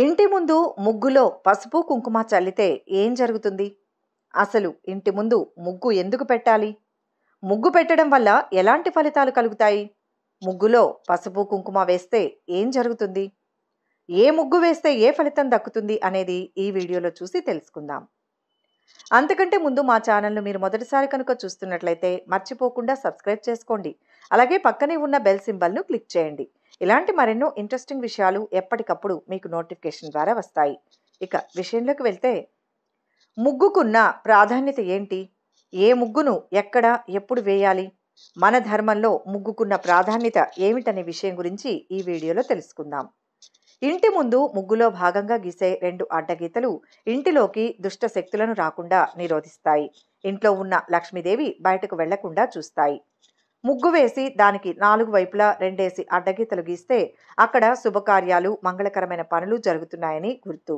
ఇంటి ముందు ముగ్గులో పసుపు కుంకుమ చల్లితే ఏం జరుగుతుంది అసలు ఇంటి ముందు ముగ్గు ఎందుకు పెట్టాలి ముగ్గు పెట్టడం వల్ల ఎలాంటి ఫలితాలు కలుగుతాయి ముగ్గులో పసుపు కుంకుమ వేస్తే ఏం జరుగుతుంది ఏ ముగ్గు వేస్తే ఏ ఫలితం దక్కుతుంది అనేది ఈ వీడియోలో చూసి తెలుసుకుందాం అంతకంటే ముందు మా ఛానల్ను మీరు మొదటిసారి కనుక చూస్తున్నట్లయితే మర్చిపోకుండా సబ్స్క్రైబ్ చేసుకోండి అలాగే పక్కనే ఉన్న బెల్ సింబల్ను క్లిక్ చేయండి ఇలాంటి మరెన్నో ఇంట్రెస్టింగ్ విషయాలు ఎప్పటికప్పుడు మీకు నోటిఫికేషన్ ద్వారా వస్తాయి ఇక విషయంలోకి వెళ్తే ముగ్గుకున్న ప్రాధాన్యత ఏంటి ఏ ముగ్గును ఎక్కడ ఎప్పుడు వేయాలి మన ధర్మంలో ముగ్గుకున్న ప్రాధాన్యత ఏమిటనే విషయం గురించి ఈ వీడియోలో తెలుసుకుందాం ఇంటి ముందు ముగ్గులో భాగంగా గీసే రెండు అడ్డగీతలు ఇంటిలోకి దుష్ట శక్తులను రాకుండా నిరోధిస్తాయి ఇంట్లో ఉన్న లక్ష్మీదేవి బయటకు వెళ్లకుండా చూస్తాయి ముగ్గు వేసి దానికి నాలుగు వైపులా రెండేసి అడ్డగీతలు గీస్తే అక్కడ శుభకార్యాలు మంగళకరమైన పనులు జరుగుతున్నాయని గుర్తు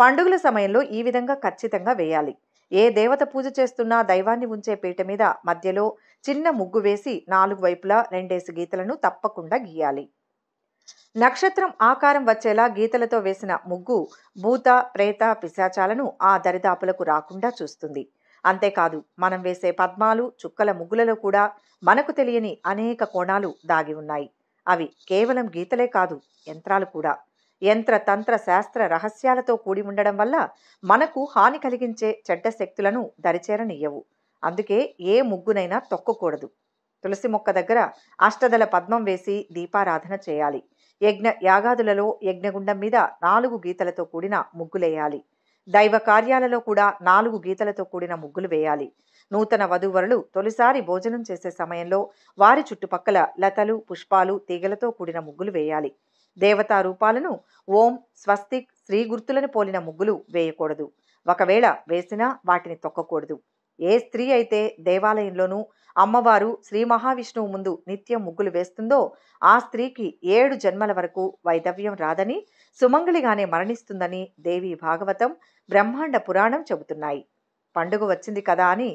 పండుగల సమయంలో ఈ విధంగా ఖచ్చితంగా వేయాలి ఏ దేవత పూజ చేస్తున్నా దైవాన్ని ఉంచే పీట మీద మధ్యలో చిన్న ముగ్గు వేసి నాలుగు వైపులా రెండేసి గీతలను తప్పకుండా గీయాలి నక్షత్రం ఆకారం వచ్చేలా గీతలతో వేసిన ముగ్గు భూత ప్రేత పిశాచాలను ఆ దరిదాపులకు రాకుండా చూస్తుంది అంతేకాదు మనం వేసే పద్మాలు చుక్కల ముగ్గులలో కూడా మనకు తెలియని అనేక కోణాలు దాగి ఉన్నాయి అవి కేవలం గీతలే కాదు యంత్రాలు కూడా యంత్ర తంత్ర శాస్త్ర రహస్యాలతో కూడి ఉండడం వల్ల మనకు హాని కలిగించే చెడ్డ శక్తులను దరిచేరనియ్యవు అందుకే ఏ ముగ్గునైనా తొక్కకూడదు తులసి మొక్క దగ్గర అష్టదల పద్మం వేసి దీపారాధన చేయాలి యజ్ఞ యాగాదులలో యజ్ఞగుండం మీద నాలుగు గీతలతో కూడిన ముగ్గులేయాలి దైవ కార్యాలలో కూడా నాలుగు గీతలతో కూడిన ముగ్గులు వేయాలి నూతన వధూవరులు తొలిసారి భోజనం చేసే సమయంలో వారి చుట్టుపక్కల లతలు పుష్పాలు తీగలతో కూడిన ముగ్గులు వేయాలి దేవతా రూపాలను ఓం స్వస్తిక్ శ్రీ గుర్తులను పోలిన ముగ్గులు వేయకూడదు ఒకవేళ వేసినా వాటిని తొక్కకూడదు ఏ స్త్రీ అయితే దేవాలయంలోనూ అమ్మవారు శ్రీ మహావిష్ణువు ముందు నిత్యం ముగ్గులు వేస్తుందో ఆ స్త్రీకి ఏడు జన్మల వరకు వైదవ్యం రాదని సుమంగళిగానే మరణిస్తుందని దేవి భాగవతం బ్రహ్మాండ పురాణం చెబుతున్నాయి పండుగ వచ్చింది కదా అని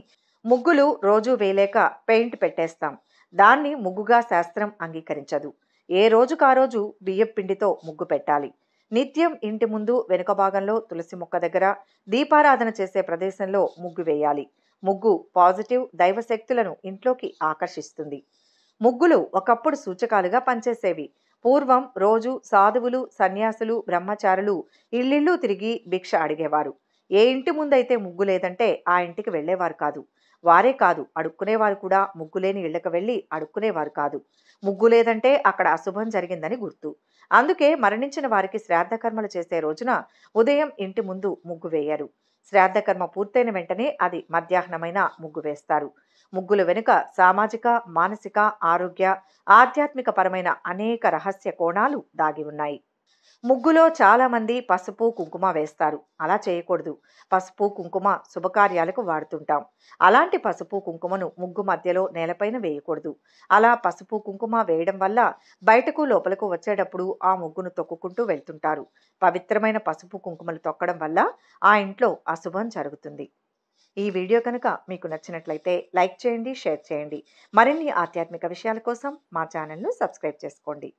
ముగ్గులు రోజు వేలేక పెయింట్ పెట్టేస్తాం దాన్ని ముగ్గుగా శాస్త్రం అంగీకరించదు ఏ రోజుకారోజు రోజు పిండితో ముగ్గు పెట్టాలి నిత్యం ఇంటి ముందు వెనుక భాగంలో తులసి మొక్క దగ్గర దీపారాధన చేసే ప్రదేశంలో ముగ్గు వేయాలి ముగ్గు పాజిటివ్ దైవశక్తులను ఇంట్లోకి ఆకర్షిస్తుంది ముగ్గులు ఒకప్పుడు సూచకాలుగా పనిచేసేవి పూర్వం రోజు సాధువులు సన్యాసులు బ్రహ్మచారులు ఇళ్ళిళ్ళు తిరిగి భిక్ష అడిగేవారు ఏ ఇంటి ముందైతే ముగ్గు లేదంటే ఆ ఇంటికి వెళ్ళేవారు కాదు వారే కాదు అడుక్కునేవారు కూడా ముగ్గులేని ఇళ్లకు వెళ్ళి అడుక్కునేవారు కాదు ముగ్గు లేదంటే అక్కడ అశుభం జరిగిందని గుర్తు అందుకే మరణించిన వారికి శ్రాద్ధకర్మలు చేసే రోజున ఉదయం ఇంటి ముందు ముగ్గు వేయరు శ్రాద్ధకర్మ పూర్తయిన వెంటనే అది మధ్యాహ్నమైన ముగ్గు వేస్తారు ముగ్గుల వెనుక సామాజిక మానసిక ఆరోగ్య ఆధ్యాత్మిక పరమైన అనేక రహస్య కోణాలు దాగి ఉన్నాయి ముగ్గులో చాలామంది పసుపు కుంకుమ వేస్తారు అలా చేయకూడదు పసుపు కుంకుమ శుభకార్యాలకు వాడుతుంటాం అలాంటి పసుపు కుంకుమను ముగ్గు మధ్యలో నేలపైన వేయకూడదు అలా పసుపు కుంకుమ వేయడం వల్ల బయటకు లోపలకు వచ్చేటప్పుడు ఆ ముగ్గును తొక్కుకుంటూ వెళ్తుంటారు పవిత్రమైన పసుపు కుంకుమలు తొక్కడం వల్ల ఆ ఇంట్లో అశుభం జరుగుతుంది ఈ వీడియో కనుక మీకు నచ్చినట్లయితే లైక్ చేయండి షేర్ చేయండి మరిన్ని ఆధ్యాత్మిక విషయాల కోసం మా ఛానల్ను సబ్స్క్రైబ్ చేసుకోండి